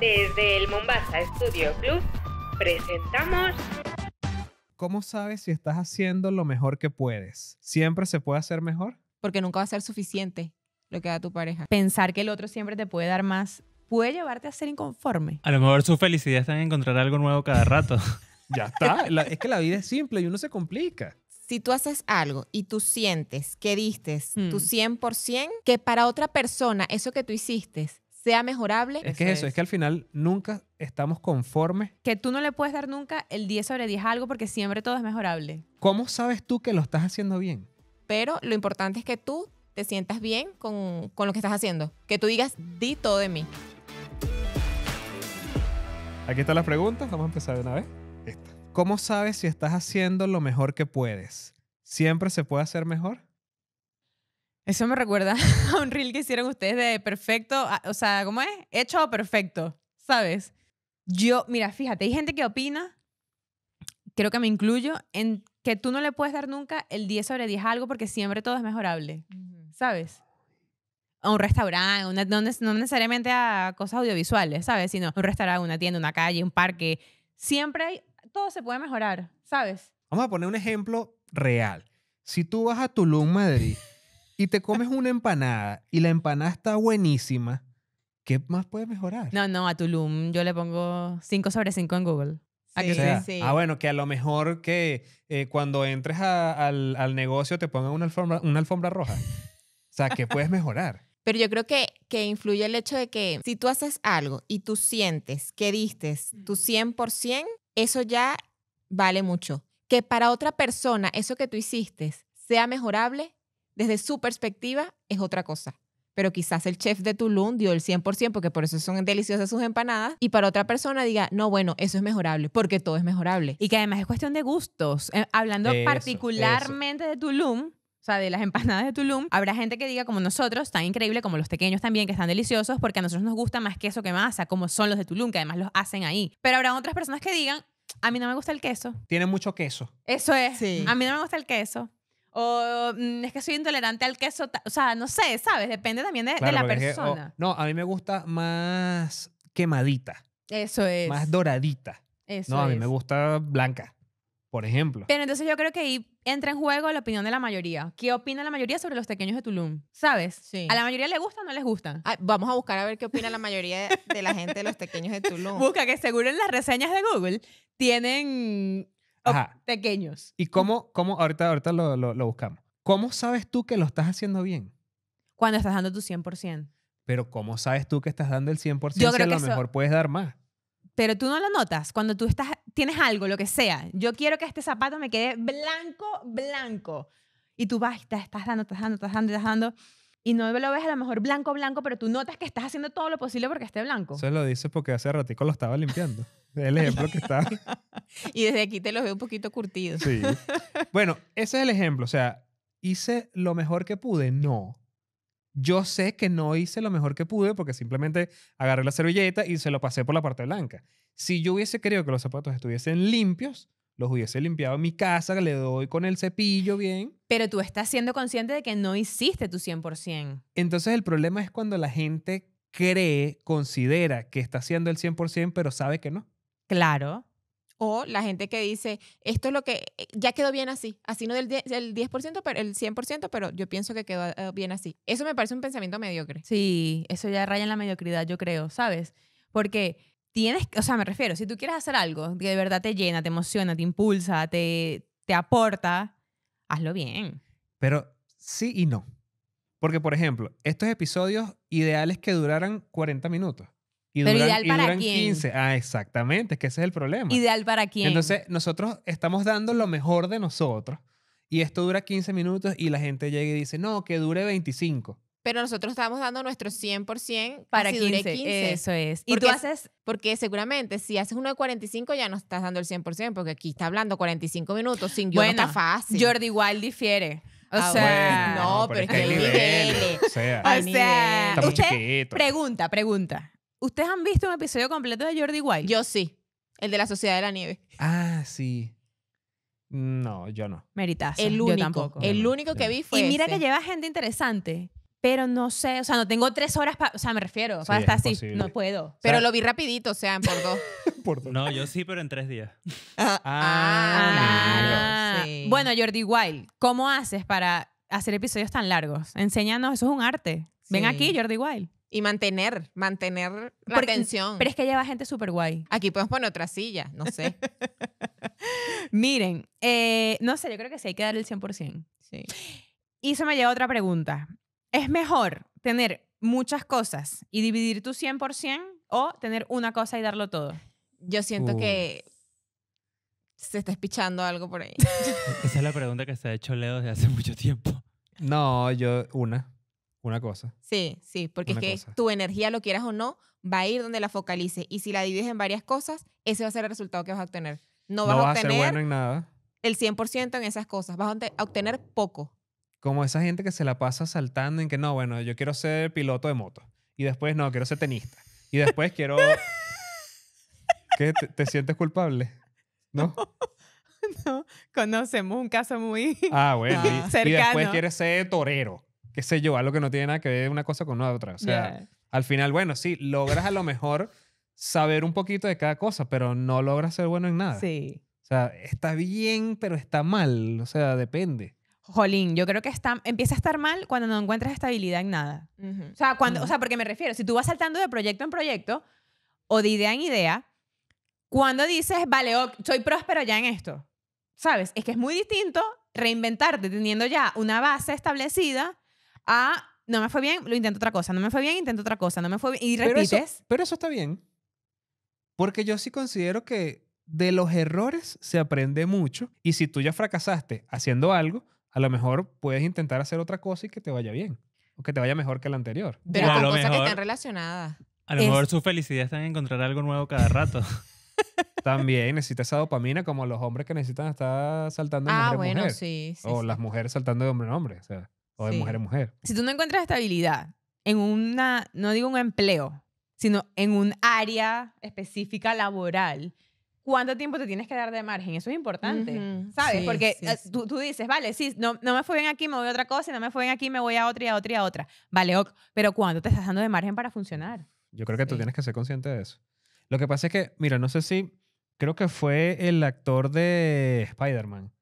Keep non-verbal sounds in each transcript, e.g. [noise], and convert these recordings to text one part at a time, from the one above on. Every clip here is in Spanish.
Desde el Mombasa Studio Club presentamos... ¿Cómo sabes si estás haciendo lo mejor que puedes? ¿Siempre se puede hacer mejor? Porque nunca va a ser suficiente lo que da tu pareja. Pensar que el otro siempre te puede dar más puede llevarte a ser inconforme. A lo mejor su felicidad está en encontrar algo nuevo cada rato. [laughs] ya está. es que la vida es simple y uno se complica si tú haces algo y tú sientes que diste tu 100%, mm. que para otra persona eso que tú hiciste sea mejorable. Es que es eso, es que al final nunca estamos conformes. Que tú no le puedes dar nunca el 10 sobre 10 algo porque siempre todo es mejorable. ¿Cómo sabes tú que lo estás haciendo bien? Pero lo importante es que tú te sientas bien con, con lo que estás haciendo. Que tú digas, di todo de mí. Aquí están las preguntas, vamos a empezar de una vez. ¿Cómo sabes si estás haciendo lo mejor que puedes? ¿Siempre se puede hacer mejor? Eso me recuerda [laughs] a un reel que hicieron ustedes de perfecto, o sea, ¿cómo es? Hecho o perfecto, ¿sabes? Yo, mira, fíjate, hay gente que opina, creo que me incluyo, en que tú no le puedes dar nunca el 10 sobre 10 a algo porque siempre todo es mejorable, ¿sabes? A un restaurante, una, no, no, necesariamente a cosas audiovisuales, ¿sabes? Sino un restaurante, una tienda, una calle, un parque. Siempre hay se puede mejorar, ¿sabes? Vamos a poner un ejemplo real. Si tú vas a Tulum, Madrid, y te comes una empanada y la empanada está buenísima, ¿qué más puedes mejorar? No, no, a Tulum yo le pongo 5 sobre 5 en Google. sí, Ah, bueno, que a lo mejor que eh, cuando entres al, negocio te pongan una alfombra, una alfombra roja. O sea, que puedes mejorar. [laughs] Pero yo creo que, que influye el hecho de que si tú haces algo y tú sientes que diste mm. tu 100%, eso ya vale mucho. Que para otra persona eso que tú hiciste sea mejorable desde su perspectiva es otra cosa. Pero quizás el chef de Tulum dio el 100% porque por eso son deliciosas sus empanadas y para otra persona diga, no, bueno, eso es mejorable porque todo es mejorable. Y que además es cuestión de gustos. Eh, hablando particularmente de Tulum, sea, de las [laughs] empanadas de Tulum, habrá gente que diga como nosotros, tan increíble, como los pequeños también, que están deliciosos, porque a nosotros nos gusta más queso que masa, como son los de Tulum, que además los hacen ahí. Pero habrá otras personas que digan, a mí no me gusta el queso. Tiene mucho queso. Eso es. A mí no me gusta el queso. O mm, es que soy intolerante al queso. O sea, no sé, ¿sabes? Depende también de, la oh, persona. no, a mí me gusta más quemadita. Eso es. Más doradita. Eso no, a mí me gusta blanca por ejemplo. Pero entonces yo creo que ahí entra en juego la opinión de la mayoría. ¿Qué opina la mayoría sobre los pequeños de Tulum? ¿Sabes? Sí. ¿A la mayoría le gusta o no les gusta? Ah, vamos a buscar a ver qué opina la mayoría de la gente de los pequeños de Tulum. [laughs] Busca que seguro en las reseñas de Google tienen pequeños. ¿Y cómo, cómo ahorita, ahorita lo, buscamos? ¿Cómo sabes tú que lo estás haciendo bien? Cuando estás dando tu 100%. Pero ¿cómo sabes tú que estás dando el 100% yo creo si a lo mejor puedes dar más? Pero tú no lo notas. Cuando tú estás tienes algo, lo que sea, yo quiero que este zapato me quede blanco, blanco. Y tú vas, te estás dando, estás dando, estás dando, estás dando. Y no lo ves a lo mejor blanco, blanco, pero tú notas que estás haciendo todo lo posible porque esté blanco. Eso lo dices porque hace ratico lo estaba limpiando. el ejemplo que está. [laughs] y desde aquí te lo veo un poquito curtido. Sí. [laughs] Bueno, ese es el ejemplo. O sea, ¿hice lo mejor que pude? No yo sé que no hice lo mejor que pude porque simplemente agarré la servilleta y se lo pasé por la parte blanca. Si yo hubiese querido que los zapatos estuviesen limpios, los hubiese limpiado en mi casa, le doy con el cepillo bien. Pero tú estás siendo consciente de que no hiciste tu 100%. Entonces el problema es cuando la gente cree, considera que está haciendo el 100%, pero sabe que no. Claro. O la gente que dice, esto es lo que eh, ya quedó bien así, así no del 10%, el pero el 100%, pero yo pienso que quedó eh, bien así. Eso me parece un pensamiento mediocre. Sí, eso ya raya en la mediocridad, yo creo, ¿sabes? Porque tienes, o sea, me refiero, si tú quieres hacer algo que de verdad te llena, te emociona, te impulsa, te, te aporta, hazlo bien. Pero sí y no. Porque, por ejemplo, estos episodios ideales que duraran 40 minutos. Pero ideal para 15. Ah, exactamente, es que ese es el problema. Ideal para quién. Entonces, nosotros estamos dando lo mejor de nosotros y esto dura 15 minutos y la gente llega y dice, no, que dure 25. Pero nosotros estamos dando nuestro 100% para que dure 15. Eso es. y tú haces. Porque seguramente si haces uno de 45 ya no estás dando el 100%, porque aquí está hablando 45 minutos sin yo. fácil. Jordi Wild difiere. O ah, sea, no, pero, es que él O sea, pregunta, pregunta. ¿Ustedes han visto un episodio completo de Jordi Wild? Yo sí. El de la Sociedad de la Nieve. Ah, sí. No, yo no. Meritas. El único. El único que vi fue. Y mira que lleva gente interesante. Pero no sé, o sea, no tengo tres horas para, o sea, me refiero, para estar así, no puedo. Pero lo vi rapidito, o sea, en dos. [laughs] por dos. No, yo sí, pero en tres días. ah, ah, ah Bueno, Jordi Wild, ¿cómo haces para hacer episodios tan largos? Enséñanos, eso es un arte. Ven aquí, Jordi Wild. Y mantener, mantener la atención. Pero es que lleva gente súper guay. Aquí podemos poner otra silla, no sé. [laughs] Miren, eh, no sé, yo creo que sí hay que dar el 100%. Sí. Y se me lleva otra pregunta. ¿Es mejor tener muchas cosas y dividir tu 100% o tener una cosa y darlo todo? Yo siento que se está espichando algo por ahí. [laughs] Esa es la pregunta que se ha hecho Leo desde hace mucho tiempo. No, yo una. Una cosa. Sí, sí, porque es que tu energía, lo quieras o no, va a ir donde la focalice. Y si la divides en varias cosas, ese va a ser el resultado que vas a obtener. No vas, a ser bueno en nada. el 100% en esas cosas. Vas a obtener poco. Como esa gente que se la pasa saltando en que no, bueno, yo quiero ser piloto de moto. Y después, no, quiero ser tenista. Y después quiero. [laughs] que ¿Te, sientes culpable? ¿No? [laughs] no. Conocemos un caso muy. Ah, bueno. y después quieres ser torero qué sé yo, algo que no tiene nada que ver una cosa con la otra. O sea, al final, bueno, sí, logras a lo mejor saber un poquito de cada cosa, pero no logras ser bueno en nada. Sí. O sea, está bien, pero está mal. O sea, depende. Jolín, yo creo que está, empieza a estar mal cuando no encuentras estabilidad en nada. o, sea, cuando, o sea, porque me refiero, si tú vas saltando de proyecto en proyecto o de idea en idea, cuando dices, vale, soy próspero ya en esto, ¿sabes? Es que es muy distinto reinventarte teniendo ya una base establecida Ah, no me fue bien, lo intento otra cosa, no me fue bien, intento otra cosa, no me fue bien, y repites. pero eso está bien, porque yo sí considero que de los errores se aprende mucho y si tú ya fracasaste haciendo algo, a lo mejor puedes intentar hacer otra cosa y que te vaya bien, o que te vaya mejor que la anterior. Pero con cosas que están relacionadas. A lo mejor su felicidad está en encontrar algo nuevo cada rato. [laughs] También necesita esa dopamina como los hombres que necesitan estar saltando de ah, mujer en bueno, Sí, o las mujeres saltando de hombre en hombre. O sea o de mujer a mujer. Si tú no encuentras estabilidad en una, no digo un empleo, sino en un área específica laboral, ¿cuánto tiempo te tienes que dar de margen? Eso es importante, ¿sabes? Porque eh, Tú, tú, dices, vale, sí, no, no me fue bien aquí, me voy a otra cosa, y no me fue bien aquí, me voy a otra y a otra y a otra. Vale, ok, pero ¿cuánto te estás dando de margen para funcionar? Yo creo que tú tienes que ser consciente de eso. Lo que pasa es que, mira, no sé si, creo que fue el actor de Spider-Man.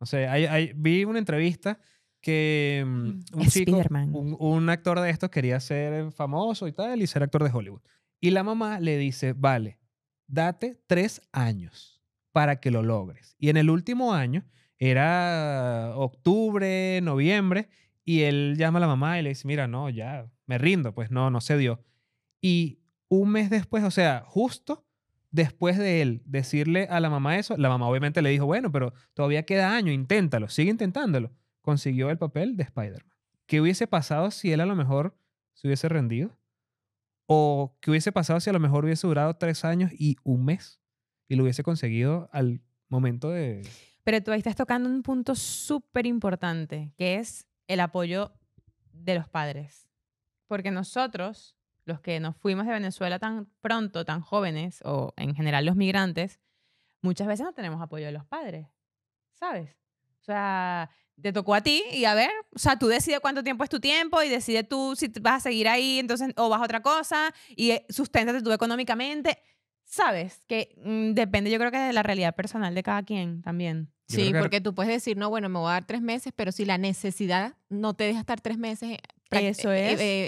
No sé, sea, vi una entrevista que mm, mm, un actor de estos quería ser eh, famoso y tal, y ser actor de Hollywood. Y la mamá le dice, vale, date tres años para que lo logres. Y en el último año, era octubre, noviembre, y él llama a la mamá y le dice, mira, no, ya, me rindo, pues no, no se dio. Y un mes después, o sea, justo después de él decirle a la mamá eso, la mamá obviamente le dijo, bueno, pero todavía queda año, inténtalo, sigue intentándolo consiguió el papel de Spider-Man. ¿Qué hubiese pasado si él a lo mejor se hubiese rendido? ¿O qué hubiese pasado si a lo mejor hubiese durado tres años y un mes y lo hubiese conseguido al momento de... Pero tú ahí estás tocando un punto súper importante, que es el apoyo de los padres. Porque nosotros, los que nos fuimos de Venezuela tan pronto, tan jóvenes, o en general los migrantes, muchas veces no tenemos apoyo de los padres, ¿sabes? O sea, te tocó a ti y a ver, o sea, tú decides cuánto tiempo es tu tiempo y decide tú si vas a seguir ahí, entonces, o vas a otra cosa y eh, susténtate tú económicamente. Sabes que mm, depende, yo creo que de la realidad personal de cada quien también. sí, porque tú puedes decir, no, bueno, me voy a dar tres meses, pero si la necesidad no te deja estar tres meses eh, eh,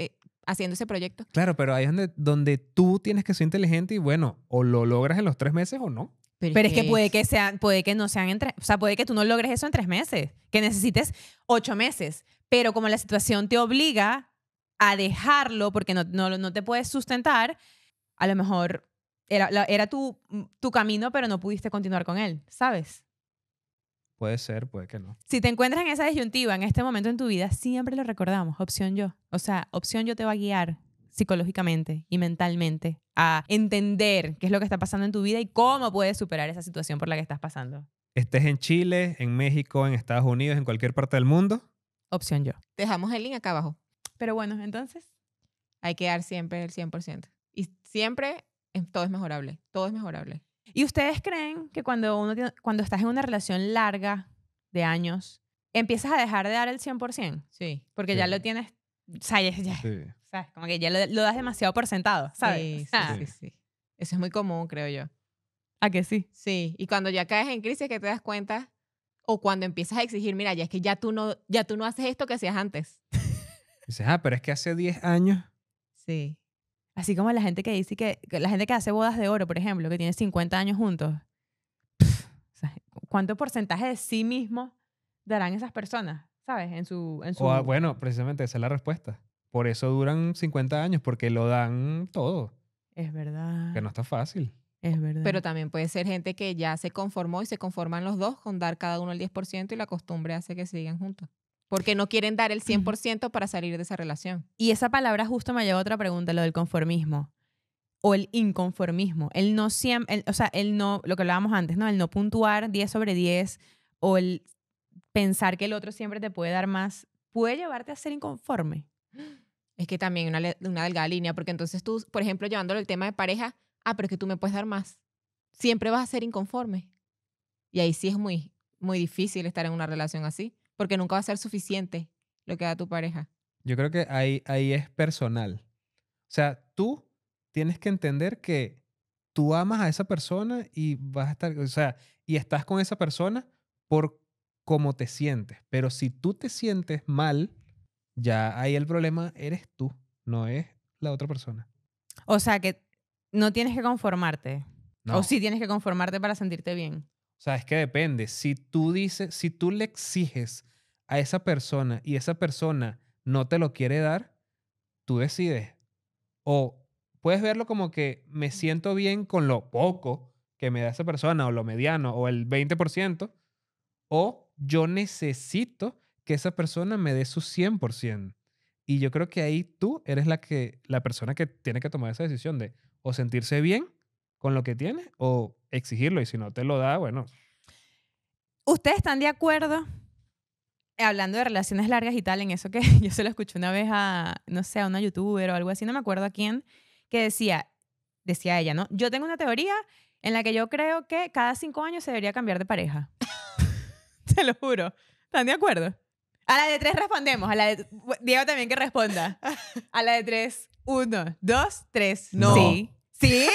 Eso haciendo ese proyecto. Claro, pero ahí es donde, donde tú tienes que ser inteligente y bueno, o lo logras en los tres meses o no. Pero, es, que puede que puede que no sean entre o sea, puede que tú no logres eso en tres meses, que necesites ocho meses. Pero como la situación te obliga a dejarlo porque no, no, no te puedes sustentar, a lo mejor era, era tu, mm, tu camino, pero no pudiste continuar con él, ¿sabes? Puede ser, puede que no. Si te encuentras en esa disyuntiva en este momento en tu vida, siempre lo recordamos, opción yo. O sea, opción yo te va a guiar, psicológicamente y mentalmente a entender qué es lo que está pasando en tu vida y cómo puedes superar esa situación por la que estás pasando. Estés en Chile, en México, en Estados Unidos, en cualquier parte del mundo. Opción yo. Dejamos el link acá abajo. Pero bueno, entonces. Hay que dar siempre el 100%. Y siempre todo es mejorable. Todo es mejorable. ¿Y ustedes creen que cuando, uno cuando estás en una relación larga de años, empiezas a dejar de dar el 100%? Sí. Porque ya lo tienes. O ya, ya, sí. Como que ya lo, das demasiado por sentado, ¿sabes? Sí, sí, sí, Eso es muy común, creo yo. ¿A que sí? Sí, y cuando ya caes en crisis que te das cuenta o cuando empiezas a exigir, mira, ya es que ya tú no, ya tú no haces esto que hacías antes. [laughs] Dices, ah, pero es que hace 10 años. Sí. Así como la gente que dice que, la gente que hace bodas de oro, por ejemplo, que tiene 50 años juntos. [sniffs] ¿Cuánto porcentaje de sí mismo darán esas personas? ¿Sabes? En su... En ah, su... bueno, precisamente esa es la respuesta por eso duran 50 años, porque lo dan todo. Es verdad. Que no está fácil. Es verdad. Pero también puede ser gente que ya se conformó y se conforman los dos con dar cada uno el 10% y la costumbre hace que sigan juntos. Porque no quieren dar el 100% para salir de esa relación. Y esa palabra justo me lleva a otra pregunta, lo del conformismo o el inconformismo. El no siempre, o sea, el no, lo que hablábamos antes, ¿no? El no puntuar 10 sobre 10 o el pensar que el otro siempre te puede dar más, puede llevarte a ser inconforme. [gasps] [laughs] Es que también una, una delgada línea, porque entonces tú, por ejemplo, llevándolo el tema de pareja, ah, pero es que tú me puedes dar más. Siempre vas a ser inconforme. Y ahí sí es muy, muy difícil estar en una relación así, porque nunca va a ser suficiente lo que da tu pareja. Yo creo que ahí, ahí es personal. O sea, tú tienes que entender que tú amas a esa persona y vas a estar, o sea, y estás con esa persona por cómo te sientes. Pero si tú te sientes mal, ya ahí el problema eres tú, no es la otra persona. O sea que no tienes que conformarte. O sí tienes que conformarte para sentirte bien. O sea, es que depende. Si tú dices, si tú le exiges a esa persona y esa persona no te lo quiere dar, tú decides. O puedes verlo como que me siento bien con lo poco que me da esa persona, o lo mediano, o el 20%, o yo necesito que esa persona me dé su 100%. Y yo creo que ahí tú eres la, que, la persona que tiene que tomar esa decisión de o sentirse bien con lo que tiene o exigirlo y si no te lo da, bueno. ¿Ustedes están de acuerdo? Hablando de relaciones largas y tal, en eso que [laughs] yo se lo escuché una vez a, no sé, a una youtuber o algo así, no me acuerdo a quién, que decía, decía ella, ¿no? Yo tengo una teoría en la que yo creo que cada cinco años se debería cambiar de pareja. [laughs] Te lo juro. ¿Están de acuerdo? A la de tres respondemos. A la de... Diego también que responda. A la de tres. Uno, dos, tres. No. Sí. Sí.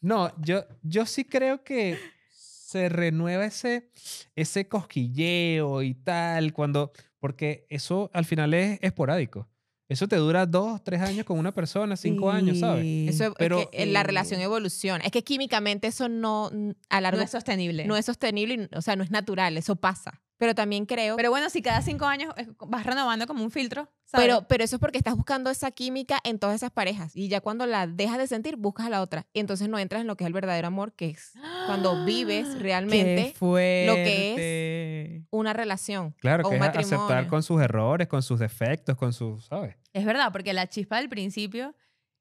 no, yo, yo sí creo que se renueva ese, ese cosquilleo y tal, cuando, porque eso al final es esporádico. Eso te dura dos, tres años con una persona, cinco años, ¿sabes? Eso, Pero, es la relación evoluciona. Es que químicamente eso no, a largo, no es sostenible. No es sostenible, o sea, no es natural, eso pasa. Pero también creo. Pero bueno, si cada cinco años vas renovando como un filtro. ¿sabes? Pero, pero eso es porque estás buscando esa química en todas esas parejas. Y ya cuando la dejas de sentir, buscas a la otra. Y entonces no entras en lo que es el verdadero amor, que es cuando [gasps] vives realmente lo que es una relación. Claro, que es aceptar con sus errores, con sus defectos, con sus. ¿Sabes? Es verdad, porque la chispa del principio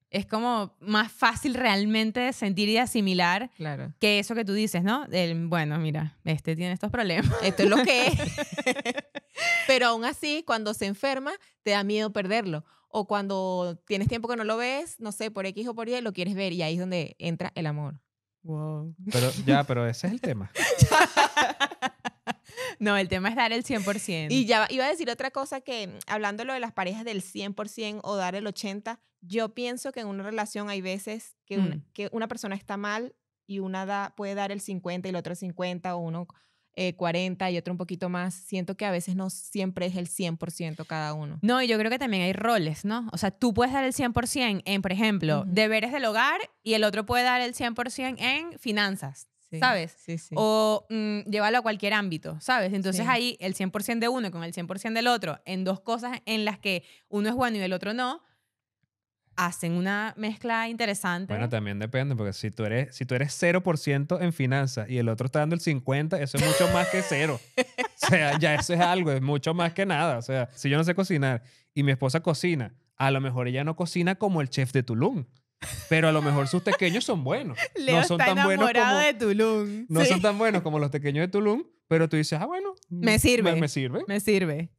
es como más fácil realmente sentir y asimilar que eso que tú dices, ¿no? bueno, mira, este tiene estos problemas. [laughs] Esto es lo que es. [laughs] Pero aún así, cuando se enferma, te da miedo perderlo. O cuando tienes tiempo que no lo ves, no sé, por X o por Y, lo quieres ver y ahí es donde entra el amor. Wow. Pero ya, pero ese es el tema. [laughs] No, el tema es dar el 100%. Y ya iba a decir otra cosa que, mm, hablando de las parejas del 100% o dar el 80%, yo pienso que en una relación hay veces mm. que, una, persona está mal y una da, puede dar el 50 y el otro 50 o uno 40 eh, y otro un poquito más. Siento que a veces no siempre es el 100% cada uno. No, y yo creo que también hay roles, ¿no? O sea, tú puedes dar el 100% en, por ejemplo, deberes del hogar y el otro puede dar el 100% en finanzas. ¿Sabes? O mm, llevarlo a cualquier ámbito, ¿sabes? Entonces ahí el 100% de uno con el 100% del otro, en dos cosas en las que uno es bueno y el otro no, hacen una mezcla interesante. Bueno, también depende, porque si tú eres, si tú eres 0% en finanzas y el otro está dando el 50, eso es mucho más que cero. [laughs] o sea, ya eso es algo, es mucho más que nada. O sea, si yo no sé cocinar y mi esposa cocina, a lo mejor ella no cocina como el chef de Tulum. Pero a lo mejor sus tequeños son buenos. [laughs] no son tan buenos como, de Tulum. No son tan buenos como los tequeños de Tulum, pero tú dices, ah, bueno. Mm, me sirve. Me, sirve. Me sirve.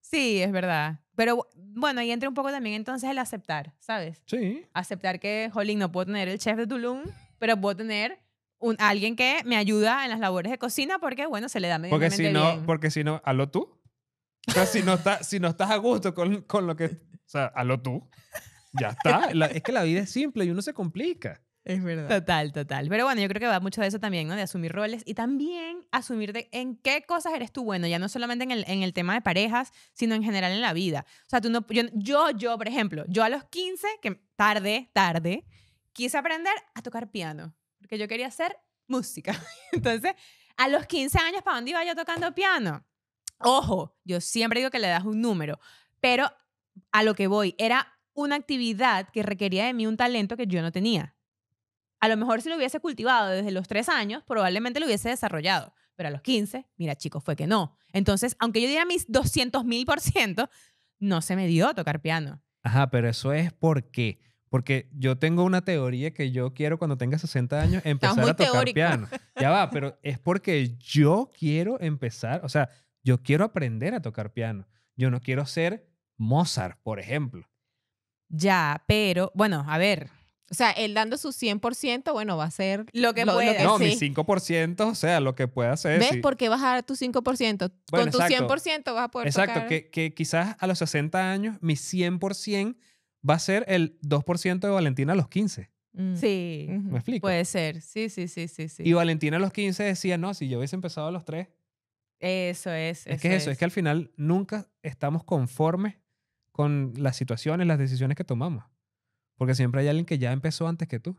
Sí, es verdad. Pero bueno, ahí entra un poco también entonces el aceptar, ¿sabes? Sí. Aceptar que, jolín, no puedo tener el chef de Tulum, pero puedo tener un, alguien que me ayuda en las labores de cocina porque, bueno, se le da medio Porque si no, porque si no, hazlo tú. O sea, si no, está, si no estás a gusto con, con lo que... O sea, hazlo tú. Ya está. es que la vida es simple y uno se complica. Es verdad. Total, total. Pero bueno, yo creo que va mucho de eso también, ¿no? De asumir roles y también asumirte en qué cosas eres tú bueno, ya no solamente en el, en el tema de parejas, sino en general en la vida. O sea, tú no, yo, yo, yo, por ejemplo, yo a los 15, que tarde, tarde, quise aprender a tocar piano, porque yo quería hacer música. [laughs] Entonces, a los 15 años, ¿para dónde iba yo tocando piano? Ojo, yo siempre digo que le das un número, pero a lo que voy, era una actividad que requería de mí un talento que yo no tenía. A lo mejor si lo hubiese cultivado desde los tres años, probablemente lo hubiese desarrollado. Pero a los 15, mira chicos, fue que no. Entonces, aunque yo diera mis 200 mil por ciento, no se me dio tocar piano. Ajá, pero eso es porque... Porque yo tengo una teoría que yo quiero cuando tenga 60 años [laughs] empezar a tocar piano. Ya va, pero es porque yo quiero empezar, o sea, yo quiero aprender a tocar piano. Yo no quiero ser Mozart, por ejemplo. Ya, pero, bueno, a ver. O sea, él dando su 100%, bueno, va a ser lo que pueda. no, mi 5%, o sea, lo que pueda hacer. ¿Ves por qué vas a dar tu 5%? Con tu 100% vas a poder Exacto, que, que quizás a los 60 años mi 100% va a ser el 2% de Valentina a los 15. Mm. Sí. ¿Me explico? Puede ser. Sí, sí, sí, sí, sí. Y Valentina a los 15 decía, no, si yo hubiese empezado a los 3. Eso es. Es que es eso, es que al final nunca estamos conformes con las situaciones, las decisiones que tomamos. Porque siempre hay alguien que ya empezó antes que tú.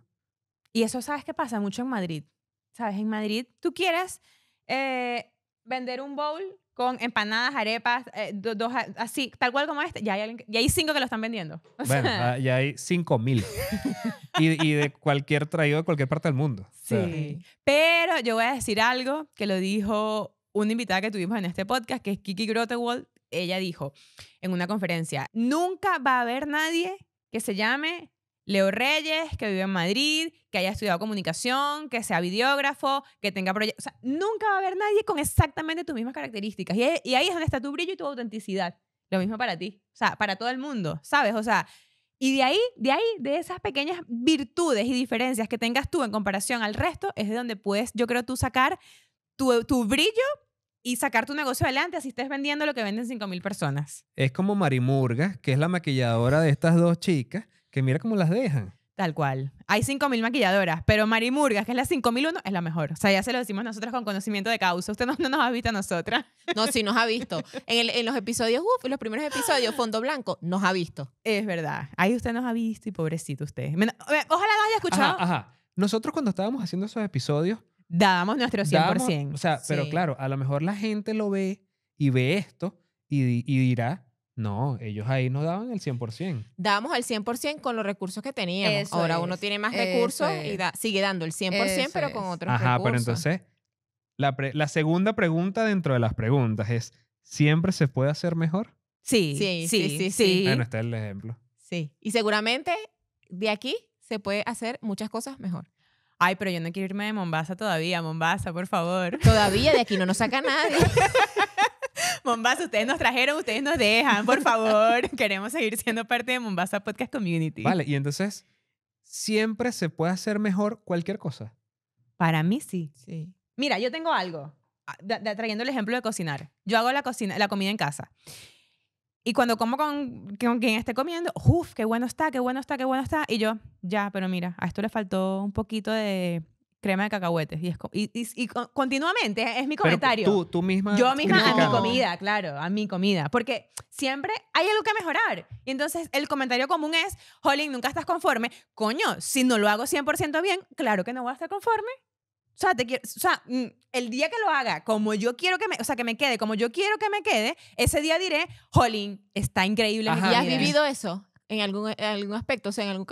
Y eso sabes qué pasa mucho en Madrid. Sabes, en Madrid tú quieres eh, vender un bowl con empanadas, arepas, eh, dos, así, tal cual como este. Ya hay, alguien, ya hay cinco que lo están vendiendo. bueno, ah, ya hay cinco mil. [laughs] y, de cualquier traído de cualquier parte del mundo. Sí. Pero yo voy a decir algo que lo dijo una invitada que tuvimos en este podcast, que es Kiki Grotewald, ella dijo en una conferencia, nunca va a haber nadie que se llame Leo Reyes, que vive en Madrid, que haya estudiado comunicación, que sea videógrafo, que tenga proyectos. nunca va a haber nadie con exactamente tus mismas características. Y, ahí es donde está tu brillo y tu autenticidad. Lo mismo para ti, o sea, para todo el mundo, ¿sabes? O sea, y de ahí, de ahí, de esas pequeñas virtudes y diferencias que tengas tú en comparación al resto, es de donde puedes, yo creo, tú sacar tu, tu brillo y sacar tu negocio adelante, así estés vendiendo lo que venden 5.000 personas. Es como Marimurga, que es la maquilladora de estas dos chicas, que mira cómo las dejan. Tal cual. Hay 5.000 maquilladoras, pero Marimurga, que es la 5001, es la mejor. O sea, ya se lo decimos nosotros con conocimiento de causa. Usted no, nos ha visto a nosotras. No, sí nos ha visto. En, el, en los episodios, uff, los primeros episodios, Fondo Blanco, nos ha visto. Es verdad. Ahí usted nos ha visto y pobrecito usted. Ojalá lo haya escuchado. Nosotros cuando estábamos haciendo esos episodios, Dábamos nuestro 100%. o sea, pero claro, a lo mejor la gente lo ve y ve esto y, dirá, no, ellos ahí no daban el 100%. Dábamos el 100% con los recursos que teníamos. Ahora uno tiene más recursos y sigue dando el 100%, pero con otros recursos. Ajá, pero entonces, la, segunda pregunta dentro de las preguntas es, ¿siempre se puede hacer mejor? Sí, sí, sí, sí. sí, sí. Bueno, está el ejemplo. Sí, y seguramente de aquí se puede hacer muchas cosas mejor. Ay, pero yo no quiero irme de Mombasa todavía. Mombasa, por favor. [laughs] Todavía de aquí no nos saca nadie. [laughs] Mombasa, ustedes nos trajeron, ustedes nos dejan, por favor. [laughs] Queremos seguir siendo parte de Mombasa Podcast Community. Vale, y entonces, siempre se puede hacer mejor cualquier cosa. Para mí sí. Sí. Mira, yo tengo algo, trayendo el ejemplo de cocinar. Yo hago la, cocina, la comida en casa. Y cuando como con, quien esté comiendo, uff, qué bueno está, qué bueno está, qué bueno está. Y yo, ya, pero mira, a esto le faltó un poquito de crema de cacahuetes. Y, es, y, continuamente es mi comentario. tú, tú misma. Yo misma a mi comida, claro, a mi comida. Porque siempre hay algo que mejorar. Y entonces el comentario común es, Jolín, nunca estás conforme. Coño, si no lo hago 100% bien, claro que no voy a estar conforme. O sea, te o sea, mm, el día que lo haga como yo quiero que me, o sea, que me quede como yo quiero que me quede, ese día diré, jolín, está increíble. ¿Y has vivido eso en algún, algún aspecto? O sea, en algún...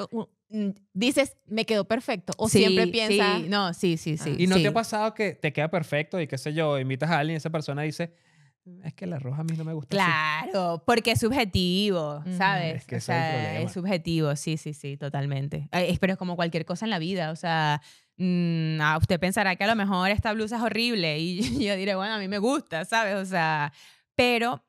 Mm, dices, me quedó perfecto. O siempre piensas... no, sí, sí, ah. sí. ¿Y no te ha pasado que te queda perfecto y qué sé yo, imitas a alguien y esa persona dice, es que la roja a mí no me gusta. Claro, porque es subjetivo, ¿sabes? Es que es subjetivo, sí, sí, sí, totalmente. Pero es como cualquier cosa en la vida, o sea, Mm, ah, usted pensará que a lo mejor esta blusa es horrible y [laughs] yo diré, bueno, a mí me gusta, ¿sabes? O sea, pero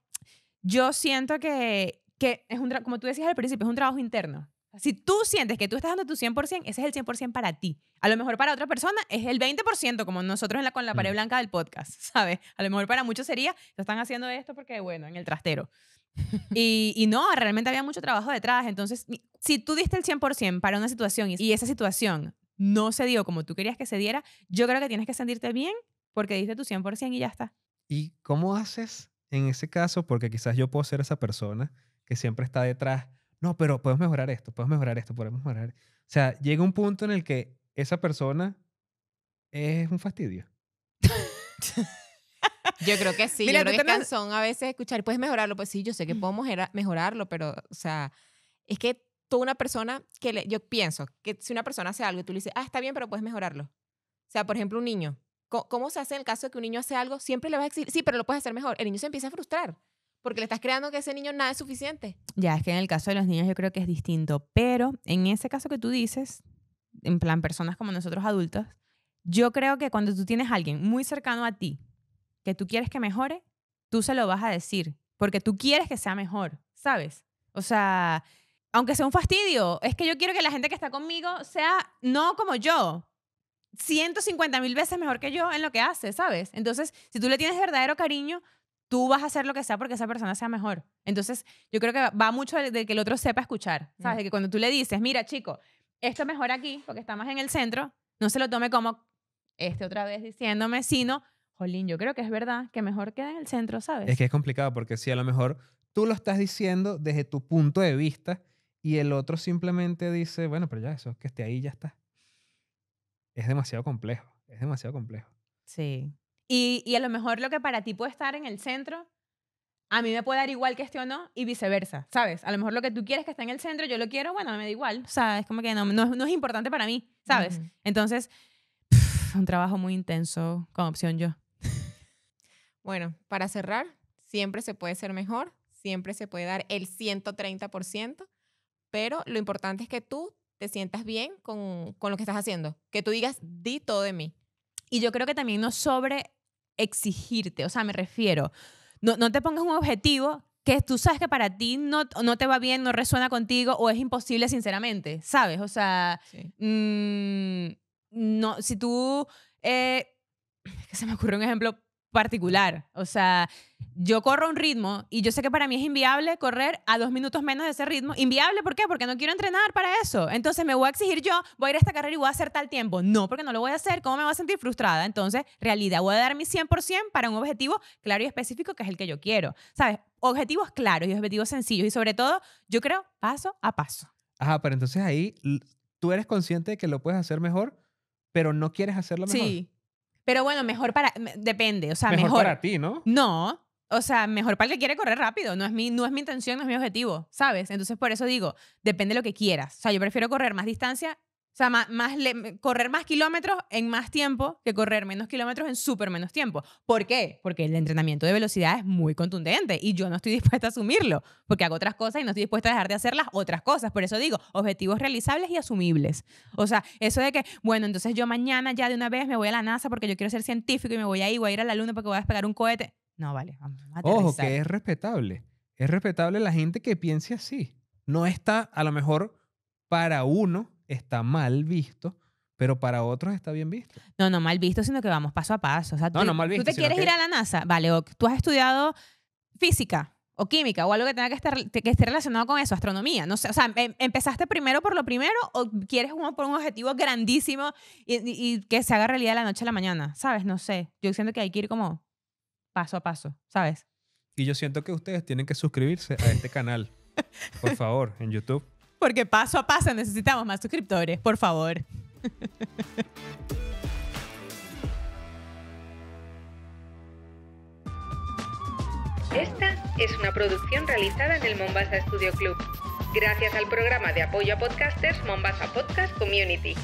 yo siento que, es un como tú decías al principio, es un trabajo interno. Si tú sientes que tú estás dando tu 100%, ese es el 100% para ti. A lo mejor para otra persona es el 20%, como nosotros la, con la pared mm. blanca del podcast, [laughs] ¿sabes? A lo mejor para muchos sería, lo están haciendo esto porque, bueno, en el trastero. y, y, no, realmente había mucho trabajo detrás. Entonces, si tú diste el 100% para una situación y esa situación no se dio como tú querías que se diera, yo creo que tienes que sentirte bien porque diste tu 100% y ya está. ¿Y cómo haces en ese caso? Porque quizás yo puedo ser esa persona que siempre está detrás, no, pero podemos mejorar esto, podemos mejorar esto, podemos mejorar. O sea, llega un punto en el que esa persona es un fastidio. Yo creo que sí. Mira, yo creo que es cansón a veces escuchar, puedes mejorarlo. Pues sí, yo sé que podemos mejorarlo, pero, o sea, es que una persona que yo pienso que si una persona hace algo y tú le dices, ah, está bien, pero puedes mejorarlo. O sea, por ejemplo, un niño. ¿Cómo, se hace en el caso de que un niño hace algo? Siempre le vas a decir, sí, pero lo puedes hacer mejor. El niño se empieza a frustrar porque le estás creando que ese niño nada es suficiente. Ya, es que en el caso de los niños yo creo que es distinto, pero en ese caso que tú dices, en plan personas como nosotros adultos, yo creo que cuando tú tienes alguien muy cercano a ti que tú quieres que mejore, tú se lo vas a decir porque tú quieres que sea mejor, ¿sabes? O sea, aunque sea un fastidio, es que yo quiero que la gente que está conmigo sea no como yo, 150 mil veces mejor que yo en lo que hace, ¿sabes? Entonces, si tú le tienes verdadero cariño, tú vas a hacer lo que sea porque esa persona sea mejor. Entonces, yo creo que va mucho de, que el otro sepa escuchar, ¿sabes? Mm. De que cuando tú le dices, mira, chico, esto es mejor aquí porque está más en el centro, no se lo tome como este otra vez diciéndome, sino, jolín, yo creo que es verdad que mejor queda en el centro, ¿sabes? Es que es complicado porque si a lo mejor tú lo estás diciendo desde tu punto de vista y el otro simplemente dice, bueno, pero ya eso, que esté ahí, ya está. Es demasiado complejo, es demasiado complejo. Sí. Y, a lo mejor lo que para ti puede estar en el centro, a mí me puede dar igual que esté o no y viceversa, ¿sabes? A lo mejor lo que tú quieres que esté en el centro, yo lo quiero, bueno, me da igual. O sea, es como que no, no, es importante para mí, ¿sabes? Entonces, un trabajo muy intenso con opción yo. bueno, para cerrar, siempre se puede ser mejor, siempre se puede dar el 130% pero lo importante es que tú te sientas bien con, con lo que estás haciendo, que tú digas, di todo de mí. Y yo creo que también no sobre exigirte, o sea, me refiero, no, no te pongas un objetivo que tú sabes que para ti no, no te va bien, no resuena contigo o es imposible, sinceramente, ¿sabes? O sea, mm, no, si tú, eh, que se me ocurre un ejemplo particular. O sea, yo corro un ritmo y yo sé que para mí es inviable correr a dos minutos menos de ese ritmo. Inviable, ¿por qué? Porque no quiero entrenar para eso. Entonces me voy a exigir yo, voy a ir a esta carrera y voy a hacer tal tiempo. No, porque no lo voy a hacer. ¿Cómo me voy a sentir frustrada? Entonces, realidad, voy a dar mi 100% para un objetivo claro y específico que es el que yo quiero. ¿Sabes? Objetivos claros y objetivos sencillos. Y sobre todo, yo creo paso a paso. Ajá, pero entonces ahí tú eres consciente de que lo puedes hacer mejor, pero no quieres hacerlo mejor. Sí. Pero bueno, mejor para. Depende, o sea, mejor. Mejor para ti, ¿no? No. O sea, mejor para el que quiere correr rápido. No es, mi, no es mi intención, no es mi objetivo, ¿sabes? Entonces, por eso digo, depende de lo que quieras. O sea, yo prefiero correr más distancia o sea, más, correr más kilómetros en más tiempo que correr menos kilómetros en súper menos tiempo. ¿Por qué? Porque el entrenamiento de velocidad es muy contundente y yo no estoy [laughs] dispuesta a asumirlo, porque hago otras cosas y no estoy dispuesta a dejar de hacer las otras cosas. Por eso digo, objetivos realizables y asumibles. O sea, eso de que, bueno, entonces yo mañana ya de una vez me voy a la NASA porque yo quiero ser científico y me voy ahí, voy a ir a la Luna porque voy a despegar un cohete. No, vale, Ojo, que es respetable. Es respetable la gente que piense así. No está, a lo mejor, para uno está mal visto, pero para otros está bien visto. No, no mal visto, sino que vamos paso a paso. O sea, no, tú, no Tú te quieres ir a la NASA, vale, o tú has estudiado física o química o algo que tenga que estar que esté relacionado con eso, astronomía. No sé, o sea, em, empezaste primero por lo primero o quieres un, por un objetivo grandísimo y, que se haga realidad la noche a la mañana, ¿sabes? No sé. Yo siento que hay que ir como paso a paso, ¿sabes? Y yo siento que ustedes tienen que suscribirse a este canal, por [laughs] favor, en YouTube porque paso a paso necesitamos más suscriptores, por favor. Esta es una producción realizada en el Mombasa Studio Club, gracias al programa de apoyo a podcasters Mombasa Podcast Community.